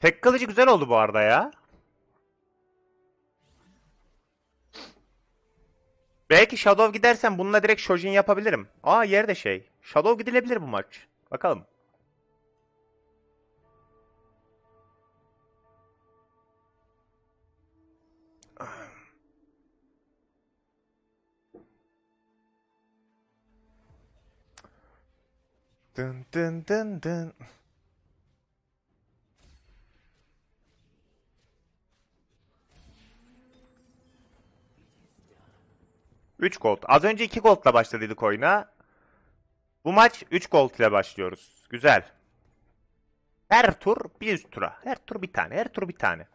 Tek kılıcı güzel oldu bu arada ya. Belki Shadow gidersen bununla direkt Shojin yapabilirim. Aa yerde şey. Shadow gidilebilir bu maç. Bakalım. Dın dın dın dın. 3 gold. Az önce 2 ile başladıydık oyuna. Bu maç 3 gold ile başlıyoruz. Güzel. Her tur bir üst tura. Her tur bir tane. Her tur bir tane.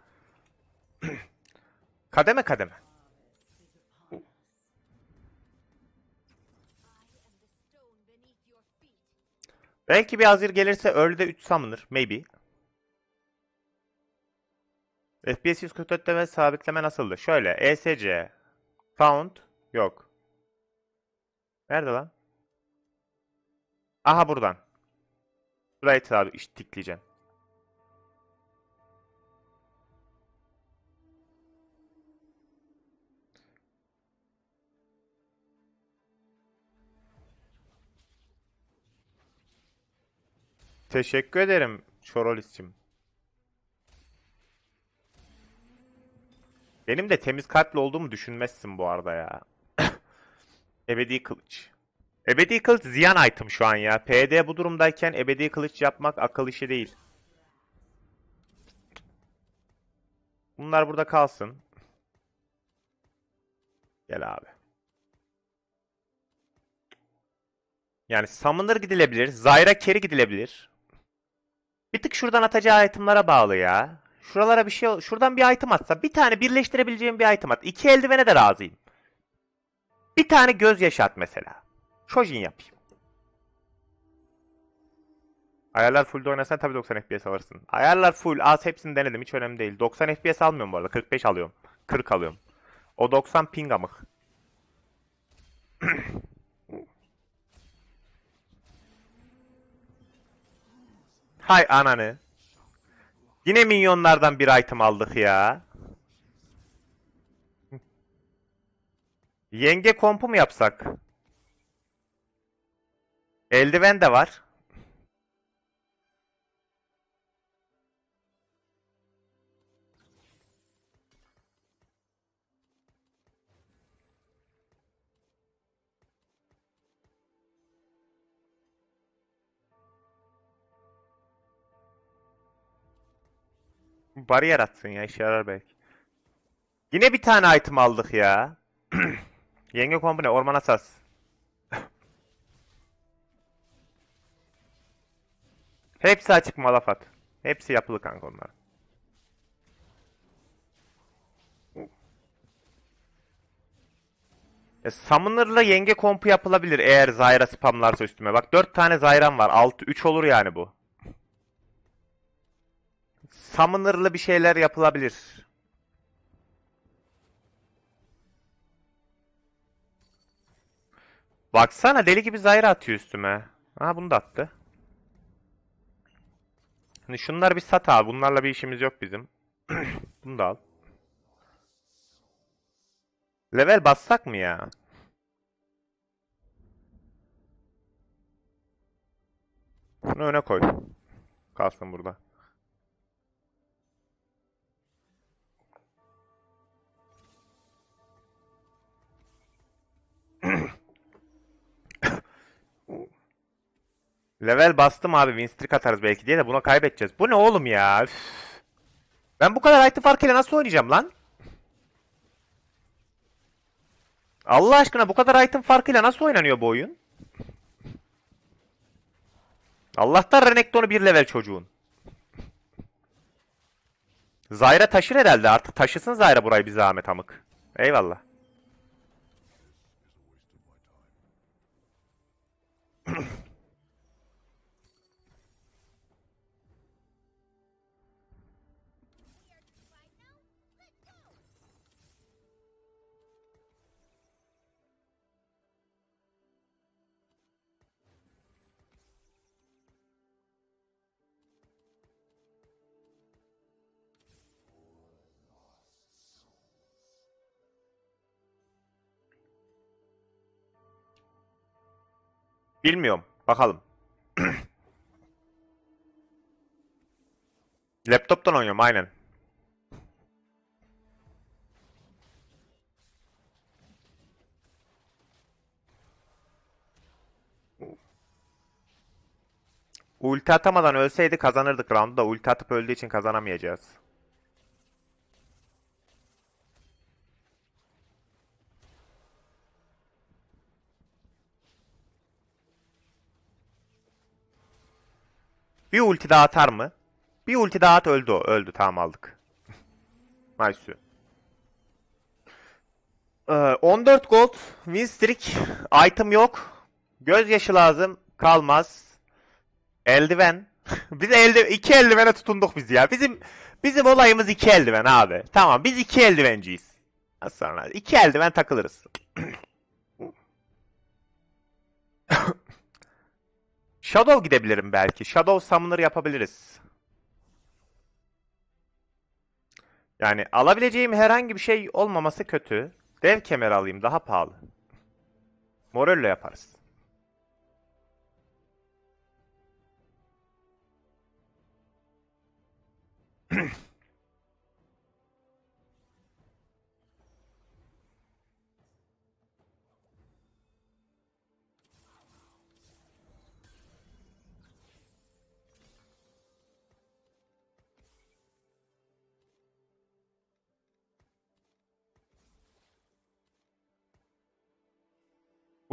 kademe kademe. Belki bir Azir gelirse early'de 3 summoner. Maybe. FPS 144'te ve sabitleme nasıldı? Şöyle. ESC. Found. Yok. Nerede lan? Aha buradan. Burayı tabi işte tikleyeceğim. Teşekkür ederim Şorolis'cim. Benim de temiz kalpli olduğumu düşünmezsin bu arada ya. Ebedi kılıç. Ebedi kılıç ziyan item şu an ya. PD bu durumdayken ebedi kılıç yapmak akıl işi değil. Bunlar burada kalsın. Gel abi. Yani Summoner gidilebilir. Zyra Carry gidilebilir. Bir tık şuradan atacağı itemlara bağlı ya. Şuralara bir şey... Şuradan bir item atsa. Bir tane birleştirebileceğim bir item at. İki eldivene de razıyım. Bir tane göz yaşat mesela. Shojin yapayım. Ayarlar full oynasan tabii 90 FPS alırsın. Ayarlar full, az hepsini denedim hiç önemli değil. 90 FPS almıyorum bu arada. 45 alıyorum. 40 alıyorum. O 90 ping amık. Hay ananı. Yine minyonlardan bir item aldık ya. Yenge kompu mu yapsak? Eldiven de var. Bari yaratsın ya işe yarar belki. Yine bir tane item aldık ya. Yenge kombine ormana sas. Hepsi açık malafat. Hepsi yapılı kanka onlar. E, summoner'la yenge kompu yapılabilir eğer Zyra spamlarsa üstüme. Bak 4 tane Zyra'm var. 6 3 olur yani bu. Summoner'la bir şeyler yapılabilir. Baksana deli gibi zahir atıyor üstüme. Ha bunu da attı. Hani şunları bir sat abi. Bunlarla bir işimiz yok bizim. bunu da al. Level bassak mı ya? Bunu öne koy. Kalsın burada. Mm-hmm. Level bastım abi. win streak atarız belki diye de buna kaybedeceğiz. Bu ne oğlum ya? Üff. Ben bu kadar item farkıyla nasıl oynayacağım lan? Allah aşkına bu kadar item farkıyla nasıl oynanıyor bu oyun? Allah'tan Renekton'u bir level çocuğun. Zayra taşır herhalde artık. Taşısın Zayra burayı bir zahmet amık. Eyvallah. Bilmiyorum. Bakalım. Laptop'tan oynuyorum aynen. Ulti atamadan ölseydi kazanırdık roundu da ulti atıp öldüğü için kazanamayacağız. Bir ulti daha atar mı? Bir ulti daha at öldü o. Öldü tamam aldık. nice. Ee, 14 gold. Win streak. Item yok. Gözyaşı lazım. Kalmaz. Eldiven. biz elde iki eldivene tutunduk biz ya. Bizim bizim olayımız iki eldiven abi. Tamam biz iki eldivenciyiz. sonra? iki eldiven takılırız. Shadow gidebilirim belki. Shadow Summoner yapabiliriz. Yani alabileceğim herhangi bir şey olmaması kötü. Dev kemer alayım daha pahalı. Morello yaparız.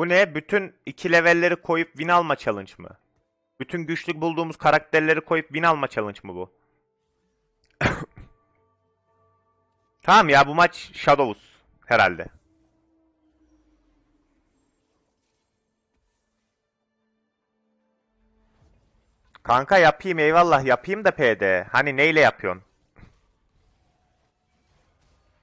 Bu ne? Bütün iki levelleri koyup win alma challenge mı? Bütün güçlük bulduğumuz karakterleri koyup win alma challenge mı bu? tamam ya bu maç Shadows herhalde. Kanka yapayım eyvallah yapayım da PD. Hani neyle yapıyorsun?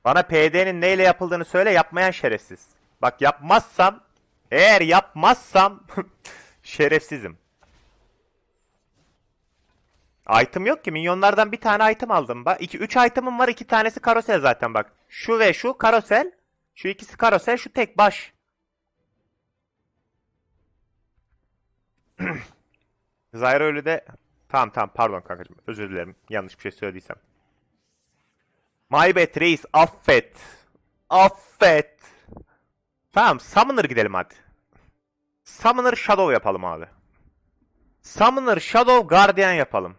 Bana PD'nin neyle yapıldığını söyle yapmayan şerefsiz. Bak yapmazsam eğer yapmazsam şerefsizim. Item yok ki. Minyonlardan bir tane item aldım. Bak üç 3 var. iki tanesi karosel zaten bak. Şu ve şu karosel. Şu ikisi karosel, şu tek baş. Zyra öyle de Tamam tamam pardon kankacığım. Özür dilerim. Yanlış bir şey söylediysem. My bad reis affet. Affet. Tamam Summoner gidelim hadi. Summoner Shadow yapalım abi. Summoner Shadow Guardian yapalım.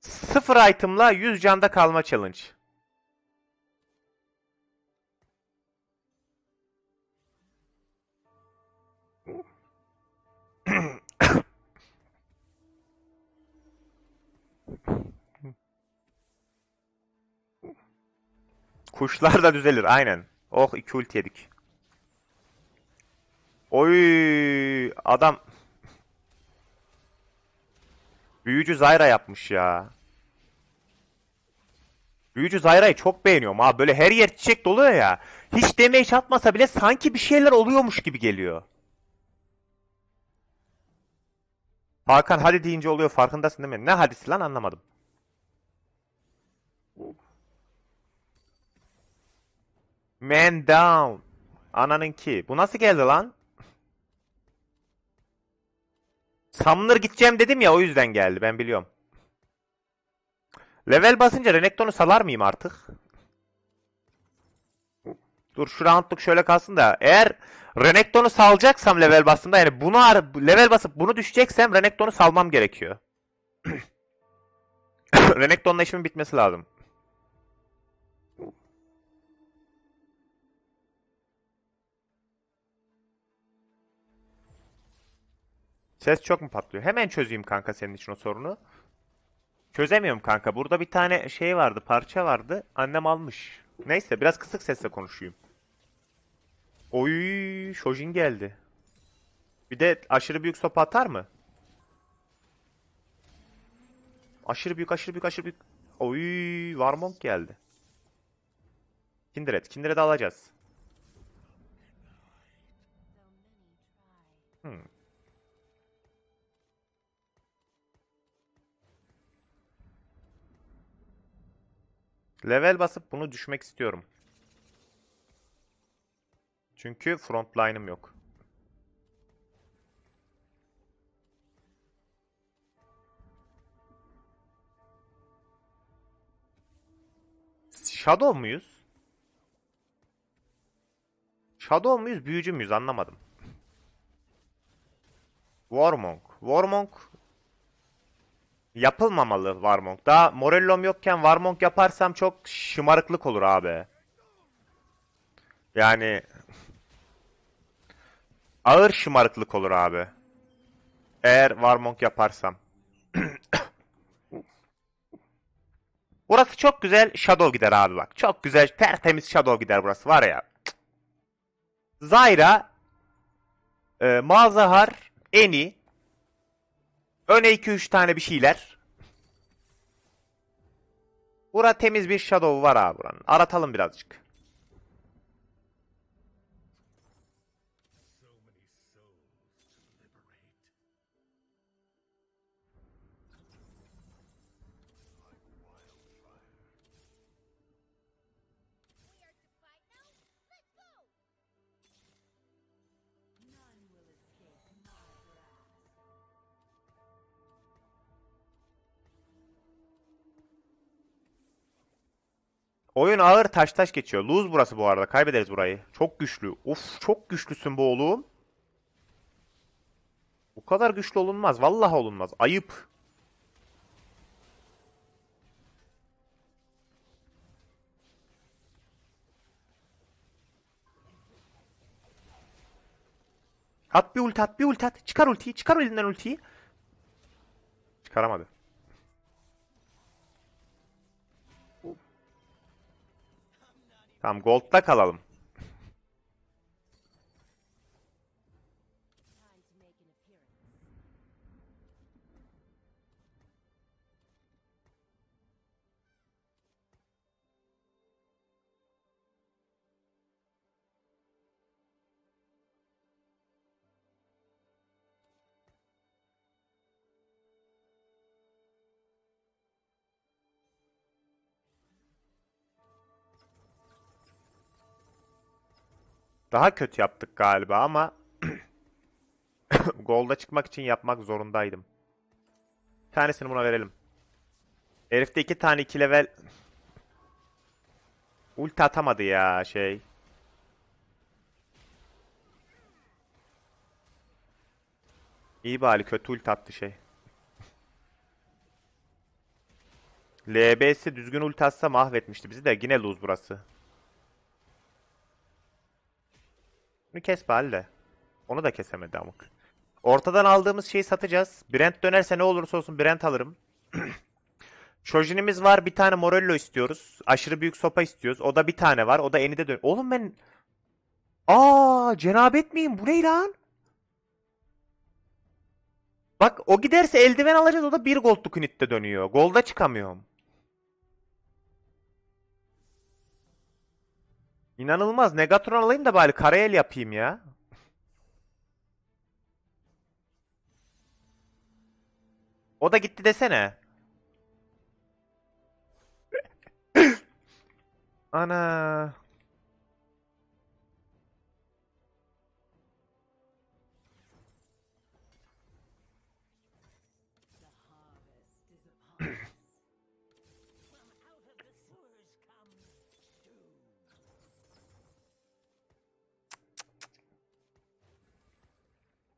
Sıfır itemla 100 canda kalma challenge. Kuşlar da düzelir aynen. Oh iki ult yedik. Oy adam. Büyücü Zyra yapmış ya. Büyücü Zyra'yı çok beğeniyorum abi. Böyle her yer çiçek dolu ya. Hiç demeye çatmasa bile sanki bir şeyler oluyormuş gibi geliyor. Hakan hadi deyince oluyor farkındasın değil mi? Ne hadisi lan anlamadım. Man down. Ana'nın ki. Bu nasıl geldi lan? Summoner gideceğim dedim ya o yüzden geldi ben biliyorum. Level basınca Renekton'u salar mıyım artık? Dur şu roundluk şöyle kalsın da eğer Renekton'u salacaksam level basında yani bunu level basıp bunu düşeceksem Renekton'u salmam gerekiyor. Renekton'la işimin bitmesi lazım. Ses çok mu patlıyor? Hemen çözeyim kanka senin için o sorunu. Çözemiyorum kanka. Burada bir tane şey vardı, parça vardı. Annem almış. Neyse biraz kısık sesle konuşayım. Oy, Shojin geldi. Bir de aşırı büyük sopa atar mı? Aşırı büyük, aşırı büyük, aşırı büyük. Oy, Warmonk geldi. Kindred, Kindred alacağız. Hmm. Level basıp bunu düşmek istiyorum. Çünkü frontline'ım yok. Shadow muyuz? Shadow muyuz, büyücü müyüz anlamadım. Warmonk. Warmonk Yapılmamalı Warmong. Daha Morellom yokken Warmong yaparsam çok şımarıklık olur abi. Yani ağır şımarıklık olur abi. Eğer Warmong yaparsam. burası çok güzel Shadow gider abi bak. Çok güzel tertemiz Shadow gider burası var ya. Zyra, e, Mazahar, Eni Öne 2-3 tane bir şeyler. Bura temiz bir shadow var abi buranın. Aratalım birazcık. Oyun ağır taş taş geçiyor. Lose burası bu arada. Kaybederiz burayı. Çok güçlü. Uf, çok güçlüsün bu oğlum. Bu kadar güçlü olunmaz. Vallahi olunmaz. Ayıp. At bir ulti at bir ulti at. Çıkar ultiyi. Çıkar elinden ultiyi. Çıkaramadı. Tamam Gold'da kalalım. Daha kötü yaptık galiba ama golda çıkmak için yapmak zorundaydım. Bir tanesini buna verelim. Herifte iki tane iki level ulti atamadı ya şey. İyi bari kötü ulti attı şey. LB'si düzgün ulti atsa mahvetmişti bizi de yine lose burası. Bunu kes halle. Onu da kesemedi amık. Ortadan aldığımız şeyi satacağız. Brent dönerse ne olursa olsun Brent alırım. Şojinimiz var. Bir tane Morello istiyoruz. Aşırı büyük sopa istiyoruz. O da bir tane var. O da enide dön. Oğlum ben... Aa cenabet miyim? Bu ne lan? Bak o giderse eldiven alacağız. O da bir goldluk unitte dönüyor. Golda çıkamıyorum. İnanılmaz. Negatron alayım da bari el yapayım ya. O da gitti desene. Ana.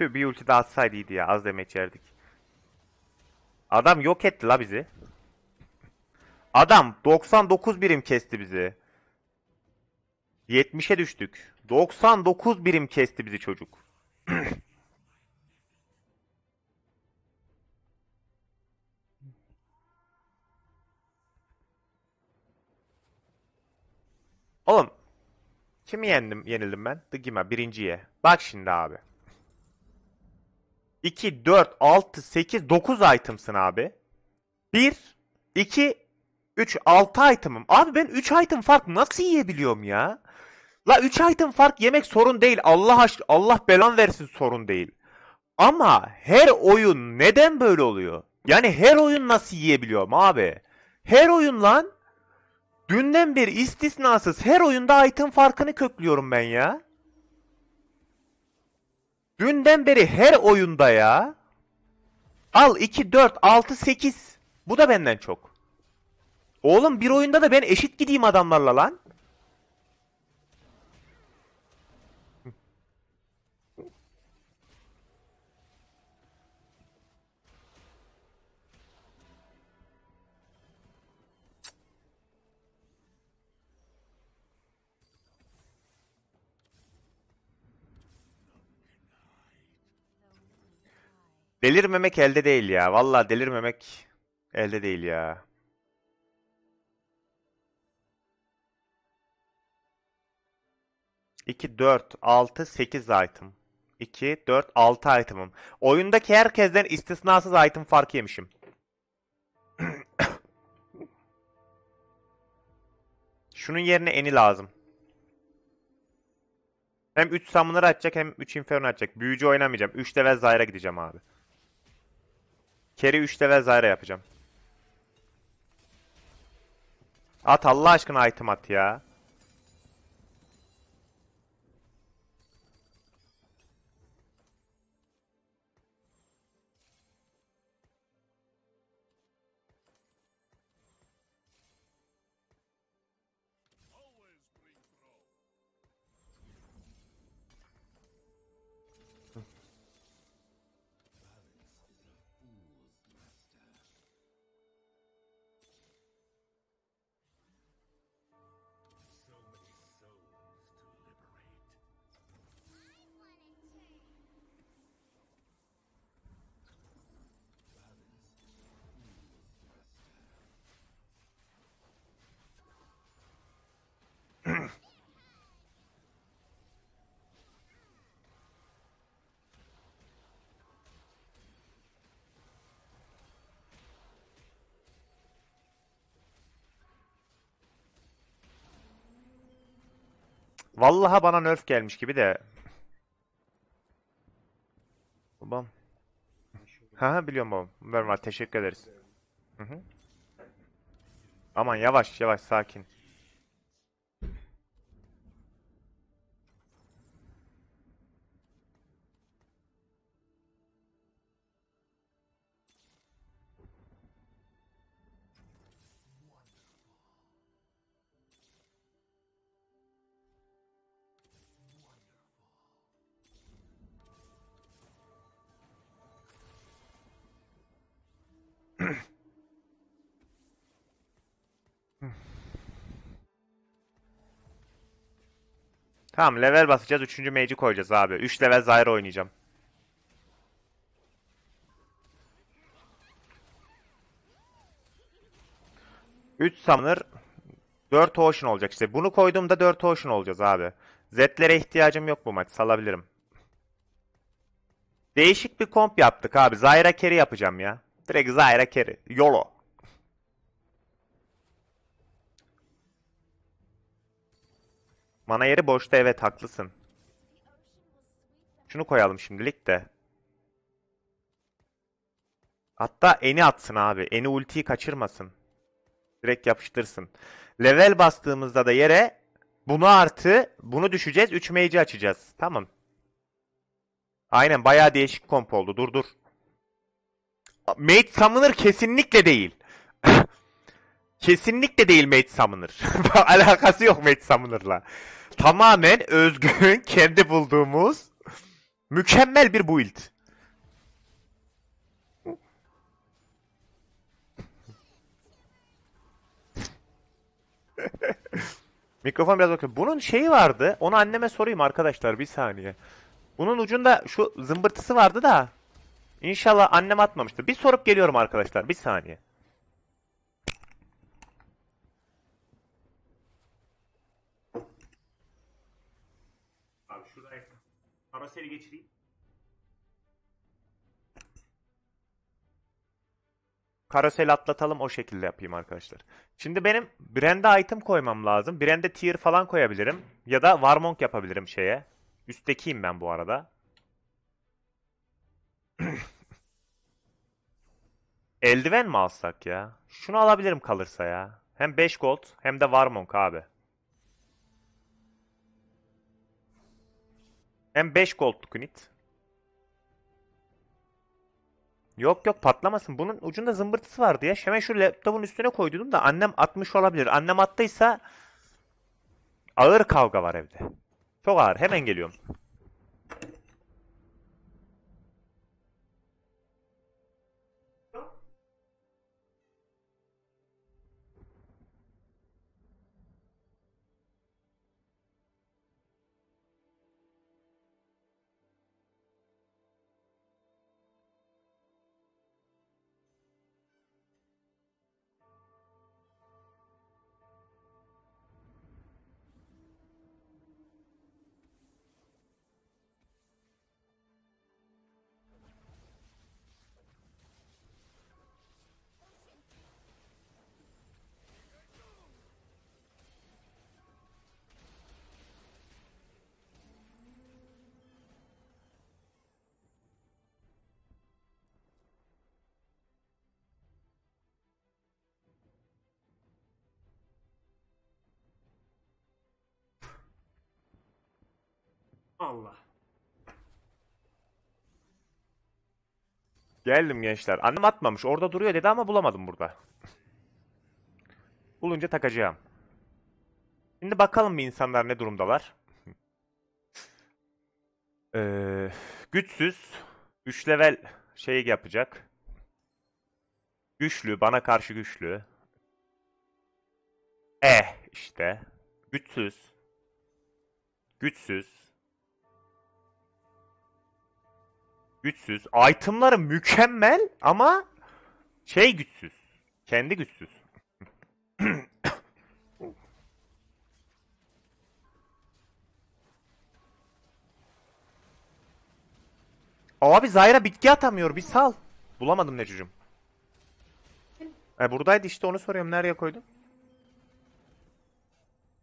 Tüh bir ulti daha atsaydıydı ya. Az demeç yerdik. Adam yok etti la bizi. Adam 99 birim kesti bizi. 70'e düştük. 99 birim kesti bizi çocuk. Oğlum. Kimi yendim, yenildim ben? Digima birinciye. Bak şimdi abi. 2, 4, 6, 8, 9 item'sın abi. 1, 2, 3, 6 item'ım. Abi ben 3 item fark nasıl yiyebiliyorum ya? La 3 item fark yemek sorun değil. Allah aş Allah belan versin sorun değil. Ama her oyun neden böyle oluyor? Yani her oyun nasıl yiyebiliyorum abi? Her oyun lan. Dünden beri istisnasız her oyunda item farkını köklüyorum ben ya. Dünden beri her oyunda ya. Al 2, 4, 6, 8. Bu da benden çok. Oğlum bir oyunda da ben eşit gideyim adamlarla lan. Delirmemek elde değil ya. Vallahi delirmemek elde değil ya. İki, dört, altı, sekiz item. İki dört altı item'ım. Oyundaki herkesten istisnasız item farkı yemişim. Şunun yerine eni lazım. Hem 3 summoner atacak hem 3 inferno atacak. Büyücü oynamayacağım. 3 level zayra gideceğim abi. Carry 3'te ve Zyra yapacağım. At Allah aşkına item at ya. Vallaha bana nerf gelmiş gibi de. Babam. Haha biliyorum babam. Ver var teşekkür ederiz. Hı hı. Aman yavaş yavaş sakin. Tamam level basacağız. Üçüncü mage'i koyacağız abi. Üç level Zyra oynayacağım. Üç summoner. Dört ocean olacak işte. Bunu koyduğumda dört ocean olacağız abi. Z'lere ihtiyacım yok bu maç. Salabilirim. Değişik bir komp yaptık abi. Zyra carry yapacağım ya. Direkt Zyra carry. YOLO. Mana yeri boşta evet haklısın. Şunu koyalım şimdilik de. Hatta eni atsın abi. Eni ultiyi kaçırmasın. Direkt yapıştırsın. Level bastığımızda da yere bunu artı bunu düşeceğiz. 3 mage'i açacağız. Tamam. Aynen bayağı değişik komp oldu. Dur dur. Mage Summoner kesinlikle değil. kesinlikle değil Mage Summoner. Alakası yok Mage Summoner'la. Tamamen özgün, kendi bulduğumuz mükemmel bir build. Mikrofon biraz bakın. Bunun şeyi vardı. Onu anneme sorayım arkadaşlar bir saniye. Bunun ucunda şu zımbırtısı vardı da. İnşallah annem atmamıştı. Bir sorup geliyorum arkadaşlar bir saniye. Karaseli geçireyim. Karasel atlatalım o şekilde yapayım arkadaşlar. Şimdi benim brand'e item koymam lazım. Brand'e tier falan koyabilirim. Ya da warmonk yapabilirim şeye. Üsttekiyim ben bu arada. Eldiven mi alsak ya? Şunu alabilirim kalırsa ya. Hem 5 gold hem de warmonk abi. Hem 5 goldluk unit. Yok yok patlamasın. Bunun ucunda zımbırtısı vardı ya. Hemen şu laptopun üstüne koydum da annem atmış olabilir. Annem attıysa ağır kavga var evde. Çok ağır. Hemen geliyorum. Allah. Geldim gençler. Annem atmamış. Orada duruyor dedi ama bulamadım burada. Bulunca takacağım. Şimdi bakalım bir insanlar ne durumdalar. ee, güçsüz. 3 level şey yapacak. Güçlü. Bana karşı güçlü. Eh işte. Güçsüz. Güçsüz. Güçsüz. Item'ları mükemmel ama şey güçsüz. Kendi güçsüz. Abi Zayra bitki atamıyor. Bir sal. Bulamadım Necucuğum. E buradaydı işte onu soruyorum. Nereye koydun?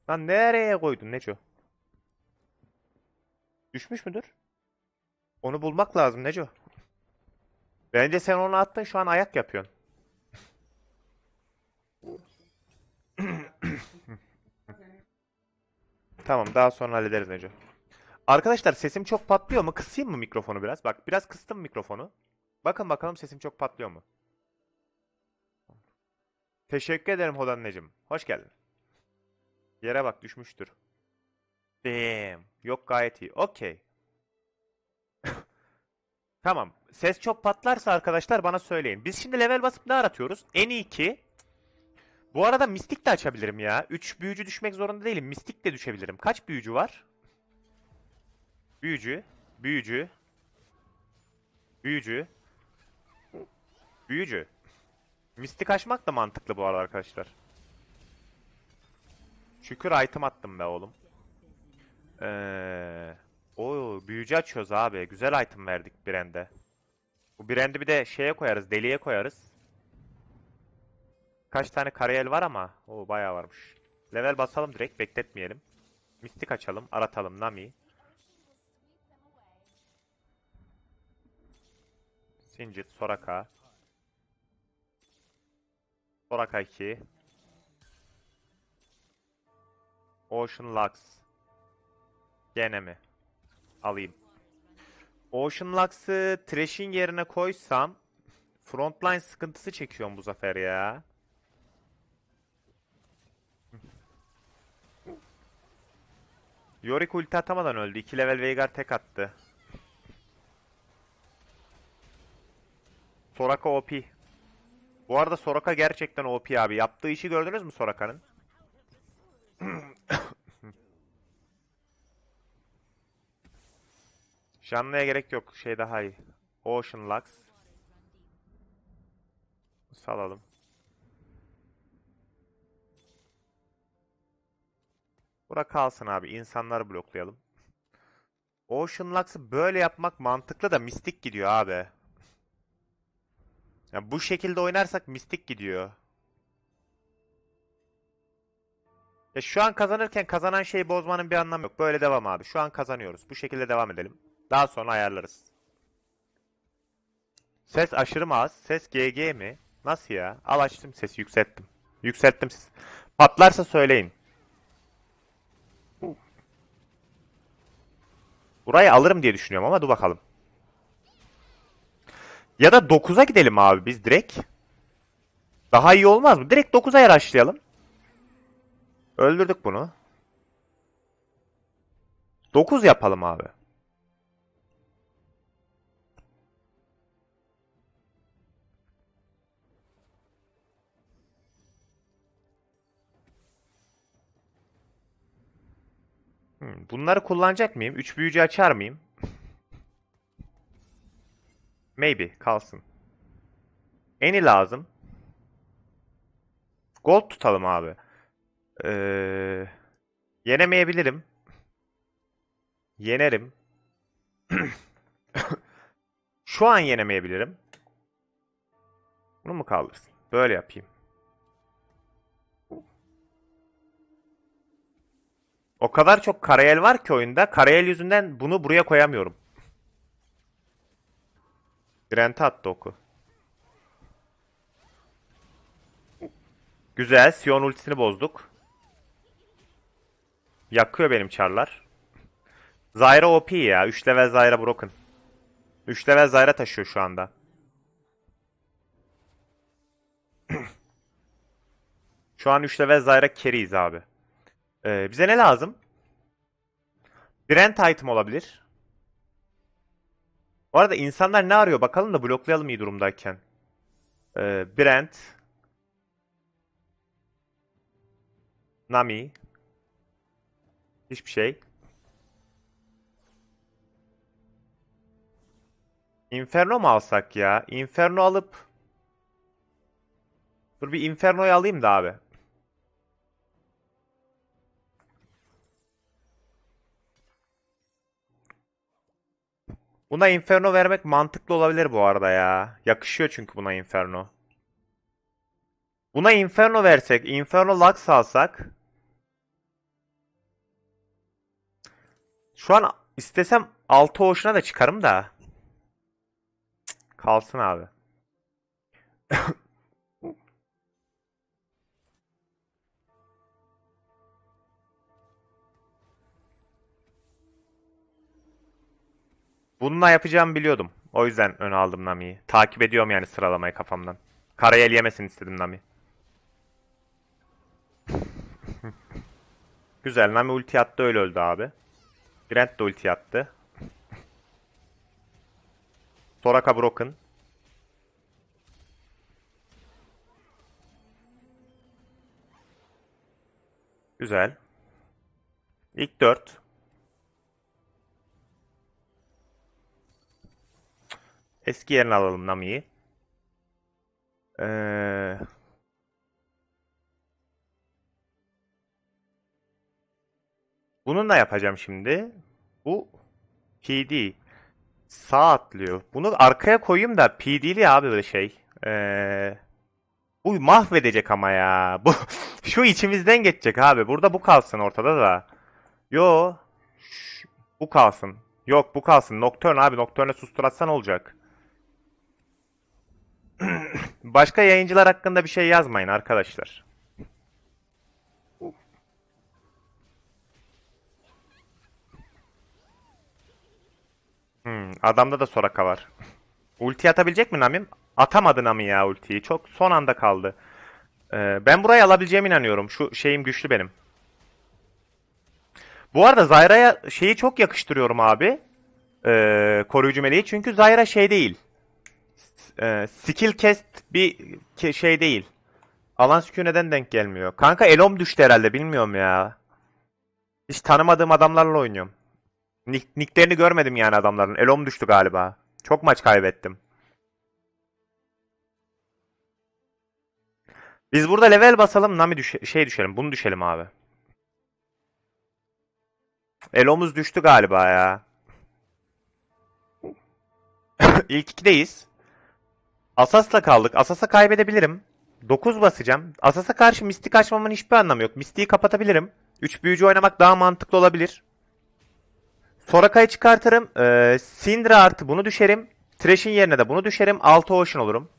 Lan nereye koydun Necu? Düşmüş müdür? Onu bulmak lazım Neco. Bence sen onu attın şu an ayak yapıyorsun. tamam daha sonra hallederiz Neco. Arkadaşlar sesim çok patlıyor mu? Kısayım mı mikrofonu biraz? Bak biraz kıstım mikrofonu. Bakın bakalım sesim çok patlıyor mu? Teşekkür ederim Hodan Necim. Hoş geldin. Yere bak düşmüştür. Damn. Yok gayet iyi. Okey. Tamam. Ses çok patlarsa arkadaşlar bana söyleyin. Biz şimdi level basıp ne aratıyoruz? En iyi ki. Bu arada mistik de açabilirim ya. 3 büyücü düşmek zorunda değilim. Mistik de düşebilirim. Kaç büyücü var? Büyücü. Büyücü. Büyücü. Büyücü. Mistik açmak da mantıklı bu arada arkadaşlar. Şükür item attım be oğlum. Eee... Oo büyücü açıyoruz abi. Güzel item verdik Brand'e. Bu Brand'i bir de şeye koyarız. Deliye koyarız. Kaç tane karayel var ama. o bayağı varmış. Level basalım direkt. Bekletmeyelim. Mistik açalım. Aratalım. Nami. Sincit. Soraka. Soraka 2. Ocean Lux. Gene mi? alayım. Ocean Lux'ı Trash'in yerine koysam Frontline sıkıntısı çekiyorum bu zafer ya. Yorick ulti atamadan öldü. 2 level Veigar tek attı. Soraka OP. Bu arada Soraka gerçekten OP abi. Yaptığı işi gördünüz mü Soraka'nın? Canlıya gerek yok. Şey daha iyi. Ocean Lux. Salalım. Bura kalsın abi. İnsanlar bloklayalım. Ocean Lux'ı böyle yapmak mantıklı da mistik gidiyor abi. Yani bu şekilde oynarsak mistik gidiyor. Ya şu an kazanırken kazanan şeyi bozmanın bir anlamı yok. Böyle devam abi. Şu an kazanıyoruz. Bu şekilde devam edelim. Daha sonra ayarlarız. Ses aşırı mı az? Ses GG mi? Nasıl ya? Al açtım sesi yükselttim. Yükselttim ses. Patlarsa söyleyin. Burayı alırım diye düşünüyorum ama dur bakalım. Ya da 9'a gidelim abi biz direkt. Daha iyi olmaz mı? Direkt 9'a yaraşlayalım. Öldürdük bunu. 9 yapalım abi. Hmm, bunları kullanacak mıyım? Üç büyücü açar mıyım? Maybe kalsın. Eni lazım. Gold tutalım abi. Ee, yenemeyebilirim. Yenerim. Şu an yenemeyebilirim. Bunu mu kaldırsın? Böyle yapayım. O kadar çok karayel var ki oyunda. Karayel yüzünden bunu buraya koyamıyorum. Brent'e attı oku. Güzel. Sion ultisini bozduk. Yakıyor benim çarlar. Zyra OP ya. 3 level Zyra broken. 3 level Zyra taşıyor şu anda. şu an 3 level Zyra carries abi. Ee, bize ne lazım? Brent item olabilir. Bu arada insanlar ne arıyor bakalım da bloklayalım iyi durumdayken. Ee, Brent. Nami. Hiçbir şey. Inferno mu alsak ya? Inferno alıp... Dur bir Inferno'yu alayım da abi. Buna Inferno vermek mantıklı olabilir bu arada ya. Yakışıyor çünkü buna Inferno. Buna Inferno versek, Inferno Lux alsak. Şu an istesem 6 hoşuna da çıkarım da. Cık, kalsın abi. Bununla yapacağımı biliyordum. O yüzden ön aldım Nami'yi. Takip ediyorum yani sıralamayı kafamdan. Karayel yemesin istedim Nami. Güzel Nami ulti attı öyle öldü abi. Grant da ulti attı. Soraka broken. Güzel. İlk 4. Eski yerine alalım Nami'yi. Ee... Bununla yapacağım şimdi. Bu PD. Sağ atlıyor. Bunu arkaya koyayım da PD'li abi böyle şey. Ee... Bu mahvedecek ama ya. Bu şu içimizden geçecek abi. Burada bu kalsın ortada da. Yo. Bu kalsın. Yok bu kalsın. Nocturne abi. Nocturne'e susturatsan olacak. Başka yayıncılar hakkında bir şey yazmayın arkadaşlar. Hmm, adamda da Soraka var. Ulti atabilecek mi Namim? Atamadı Nami ya ultiyi. Çok son anda kaldı. Ee, ben burayı alabileceğime inanıyorum. Şu şeyim güçlü benim. Bu arada Zyra'ya şeyi çok yakıştırıyorum abi. Ee, koruyucu meleği. Çünkü Zyra şey değil e, skill cast bir ke- şey değil. Alan neden denk gelmiyor. Kanka Elom düştü herhalde bilmiyorum ya. Hiç tanımadığım adamlarla oynuyorum. Nick, nicklerini görmedim yani adamların. Elom düştü galiba. Çok maç kaybettim. Biz burada level basalım, Nami düş şey düşelim. Bunu düşelim abi. Elomuz düştü galiba ya. İlk ikideyiz. Asas'la kaldık. Asas'a kaybedebilirim. 9 basacağım. Asas'a karşı mistik açmamın hiçbir anlamı yok. Mistiği kapatabilirim. 3 büyücü oynamak daha mantıklı olabilir. Soraka'yı çıkartırım. Ee, Syndra artı bunu düşerim. Trash'in yerine de bunu düşerim. 6 Ocean olurum.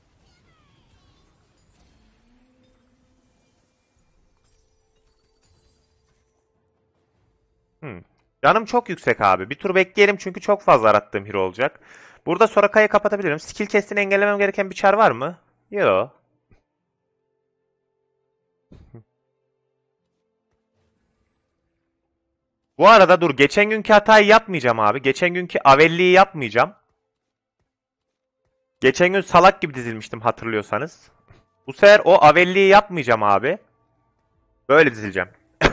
Hmm. Canım çok yüksek abi. Bir tur bekleyelim çünkü çok fazla arattığım hero olacak. Burada Soraka'yı kapatabilirim. Skill kestini engellemem gereken bir çar var mı? Yok. Bu arada dur geçen günkü hatayı yapmayacağım abi. Geçen günkü Avelli'yi yapmayacağım. Geçen gün salak gibi dizilmiştim hatırlıyorsanız. Bu sefer o Avelli'yi yapmayacağım abi. Böyle dizileceğim.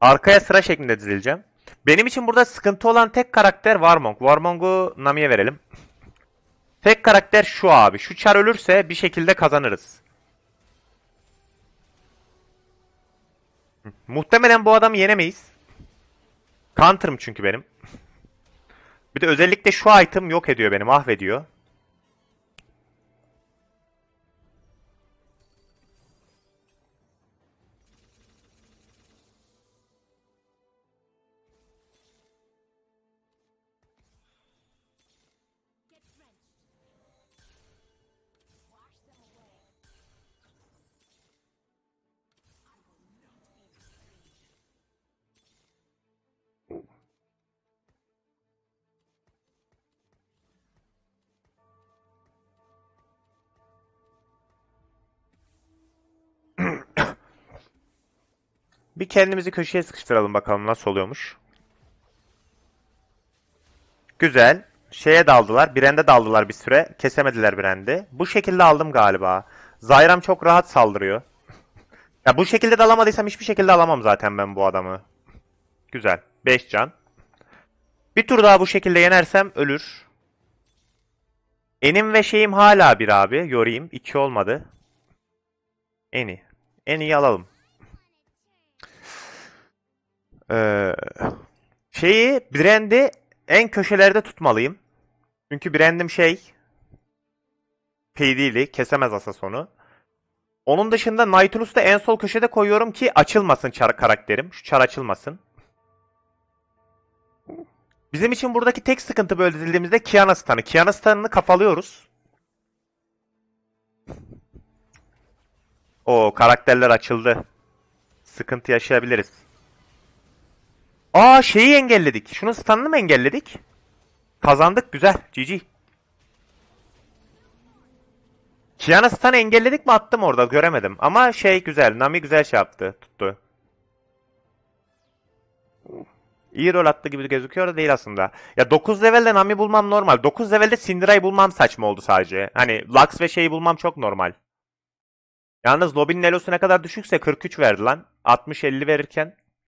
Arkaya sıra şeklinde dizileceğim. Benim için burada sıkıntı olan tek karakter Warmong. Warmong'u Nami'ye verelim. Tek karakter şu abi. Şu Char ölürse bir şekilde kazanırız. Muhtemelen bu adamı yenemeyiz. Counter'ım çünkü benim. Bir de özellikle şu item yok ediyor beni, mahvediyor. Bir kendimizi köşeye sıkıştıralım bakalım nasıl oluyormuş. Güzel. Şeye daldılar. Brand'e daldılar bir süre. Kesemediler Brand'i. Bu şekilde aldım galiba. Zayram çok rahat saldırıyor. ya bu şekilde de alamadıysam hiçbir şekilde alamam zaten ben bu adamı. Güzel. 5 can. Bir tur daha bu şekilde yenersem ölür. Enim ve şeyim hala bir abi. Yorayım. 2 olmadı. Eni. Eni'yi alalım. Ee, şeyi brand'i en köşelerde tutmalıyım. Çünkü brand'im şey PD'li kesemez asa sonu. Onun dışında Nightunus'u da en sol köşede koyuyorum ki açılmasın çar karakterim. Şu çar açılmasın. Bizim için buradaki tek sıkıntı böyle dediğimizde Kiana Stan'ı. Kiana Stan'ını kafalıyoruz. O karakterler açıldı. Sıkıntı yaşayabiliriz. Aa şeyi engelledik. Şunun standını mı engelledik? Kazandık güzel. GG. Kiana stun'ı engelledik mi attım orada göremedim. Ama şey güzel. Nami güzel şey yaptı. Tuttu. İyi rol attı gibi gözüküyor da değil aslında. Ya 9 levelde Nami bulmam normal. 9 levelde Syndra'yı bulmam saçma oldu sadece. Hani Lux ve şeyi bulmam çok normal. Yalnız lobinin elosu ne kadar düşükse 43 verdi lan. 60-50 verirken